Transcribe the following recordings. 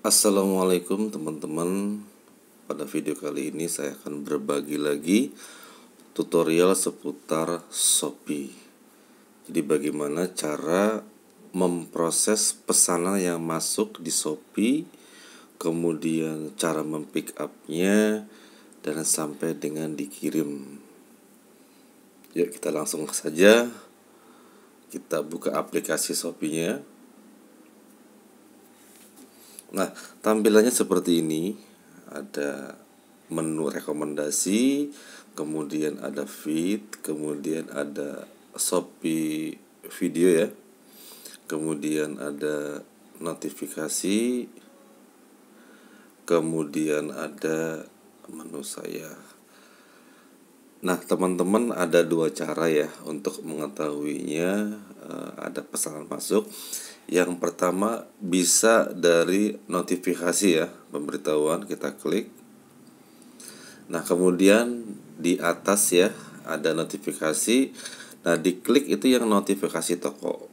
Assalamualaikum teman-teman Pada video kali ini saya akan berbagi lagi tutorial seputar Shopee Jadi bagaimana cara memproses pesanan yang masuk di Shopee Kemudian cara mempick upnya dan sampai dengan dikirim Yuk kita langsung saja kita buka aplikasi Shopee-nya Nah, tampilannya seperti ini. Ada menu rekomendasi, kemudian ada feed, kemudian ada Shopee video ya. Kemudian ada notifikasi. Kemudian ada menu saya Nah, teman-teman ada dua cara ya untuk mengetahuinya uh, ada pesanan masuk. Yang pertama bisa dari notifikasi ya, pemberitahuan kita klik. Nah, kemudian di atas ya ada notifikasi. Nah, diklik itu yang notifikasi toko.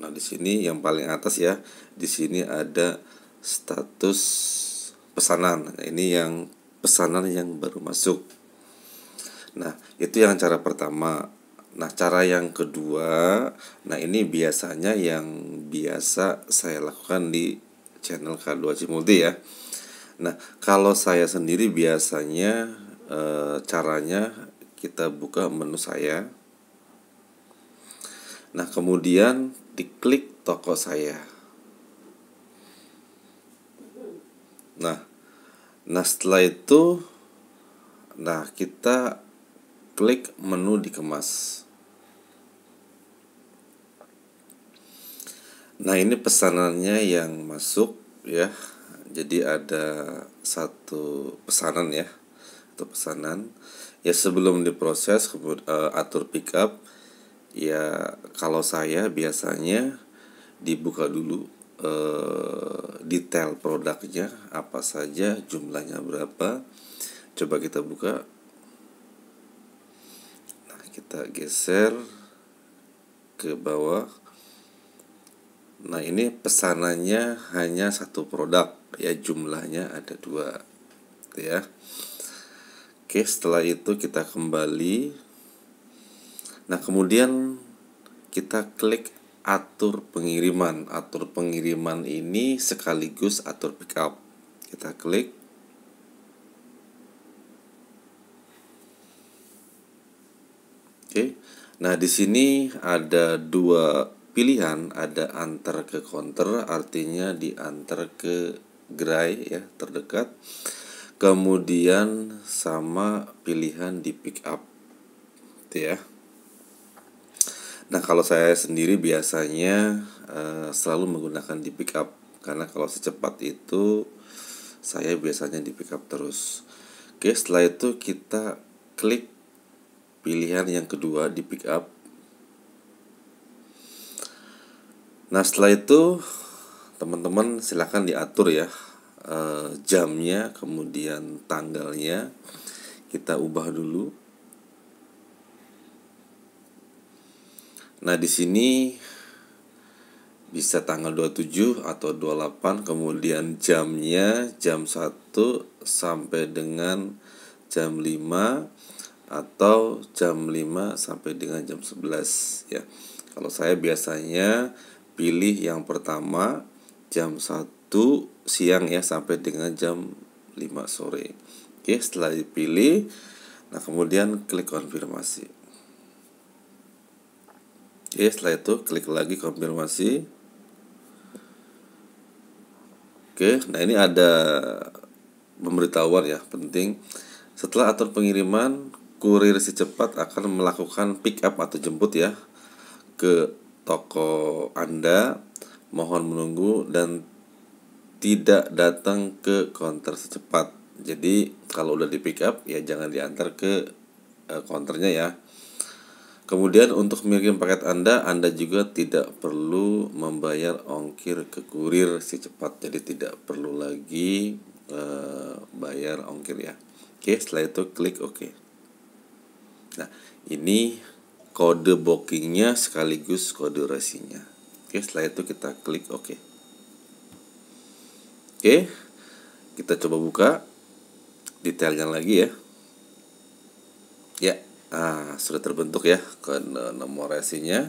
Nah, di sini yang paling atas ya, di sini ada status pesanan. Nah, ini yang pesanan yang baru masuk. Nah, itu yang cara pertama. Nah, cara yang kedua, nah ini biasanya yang biasa saya lakukan di channel K2 Cimulti ya. Nah, kalau saya sendiri biasanya e, caranya kita buka menu saya. Nah, kemudian diklik toko saya. Nah, nah setelah itu nah kita Klik menu dikemas. Nah, ini pesanannya yang masuk ya. Jadi ada satu pesanan ya. Satu pesanan. Ya sebelum diproses kemudian uh, eh, atur pickup ya kalau saya biasanya dibuka dulu eh, detail produknya apa saja, jumlahnya berapa. Coba kita buka kita geser ke bawah nah ini pesanannya hanya satu produk ya jumlahnya ada dua ya oke setelah itu kita kembali nah kemudian kita klik atur pengiriman atur pengiriman ini sekaligus atur pickup kita klik Oke. Nah, di sini ada dua pilihan, ada antar ke counter artinya diantar ke gerai ya, terdekat. Kemudian sama pilihan di pick up. Gitu ya. Nah, kalau saya sendiri biasanya uh, selalu menggunakan di pick up karena kalau secepat itu saya biasanya di pick up terus. Oke, setelah itu kita klik pilihan yang kedua di pick up nah setelah itu teman-teman silahkan diatur ya eh, jamnya kemudian tanggalnya kita ubah dulu nah di sini bisa tanggal 27 atau 28 kemudian jamnya jam 1 sampai dengan jam 5 atau jam 5 sampai dengan jam 11 ya. Kalau saya biasanya pilih yang pertama jam 1 siang ya sampai dengan jam 5 sore. Oke, setelah dipilih nah kemudian klik konfirmasi. Oke, setelah itu klik lagi konfirmasi. Oke, nah ini ada pemberitahuan ya penting. Setelah atur pengiriman, kurir si cepat akan melakukan pick up atau jemput ya ke toko Anda. Mohon menunggu dan tidak datang ke Si secepat. Jadi kalau udah di pick up ya jangan diantar ke uh, ya. Kemudian untuk mengirim paket Anda, Anda juga tidak perlu membayar ongkir ke kurir si cepat. Jadi tidak perlu lagi uh, bayar ongkir ya. Oke, setelah itu klik OK. Nah, ini kode bookingnya sekaligus kode resinya Oke, setelah itu kita klik OK. Oke, kita coba buka detailnya lagi ya. Ya, ah, sudah terbentuk ya ke nomor resinya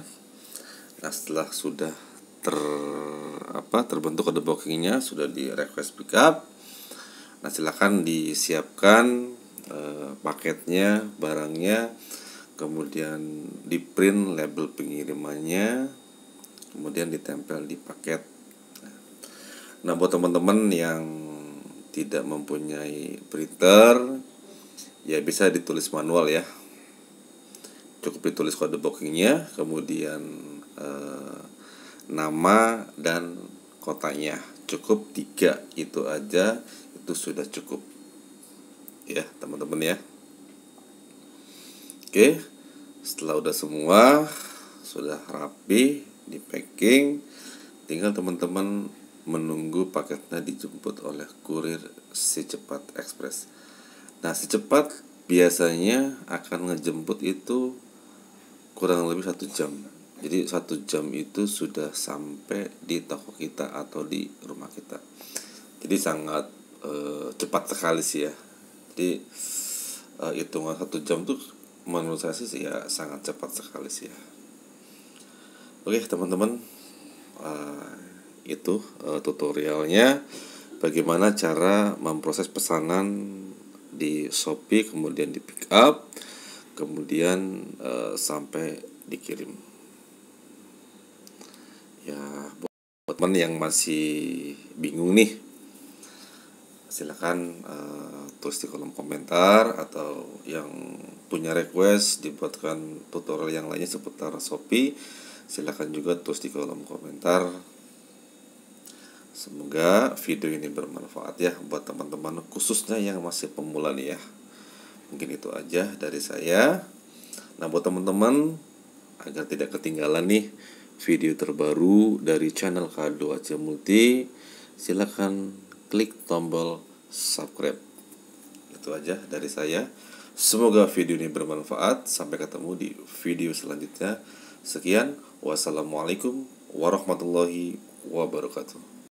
Nah, setelah sudah ter apa terbentuk kode bookingnya sudah di request pickup. Nah, silakan disiapkan Eh, paketnya barangnya kemudian di print label pengirimannya kemudian ditempel di paket nah buat teman-teman yang tidak mempunyai printer ya bisa ditulis manual ya cukup ditulis kode bookingnya kemudian eh, nama dan kotanya cukup tiga itu aja itu sudah cukup ya teman-teman ya oke setelah udah semua sudah rapi di packing tinggal teman-teman menunggu paketnya dijemput oleh kurir si cepat ekspres nah si cepat biasanya akan ngejemput itu kurang lebih satu jam jadi satu jam itu sudah sampai di toko kita atau di rumah kita jadi sangat e, cepat sekali sih ya jadi uh, hitungan satu jam tuh menurut saya sih ya sangat cepat sekali sih ya oke teman-teman uh, itu uh, tutorialnya bagaimana cara memproses pesanan di Shopee kemudian di pick up kemudian uh, sampai dikirim ya buat teman yang masih bingung nih silahkan uh, eh, tulis di kolom komentar atau yang punya request dibuatkan tutorial yang lainnya seputar Shopee silahkan juga tulis di kolom komentar semoga video ini bermanfaat ya buat teman-teman khususnya yang masih pemula nih ya mungkin itu aja dari saya nah buat teman-teman agar tidak ketinggalan nih video terbaru dari channel kado Aceh Multi silahkan klik tombol subscribe. Itu aja dari saya. Semoga video ini bermanfaat. Sampai ketemu di video selanjutnya. Sekian, wassalamualaikum warahmatullahi wabarakatuh.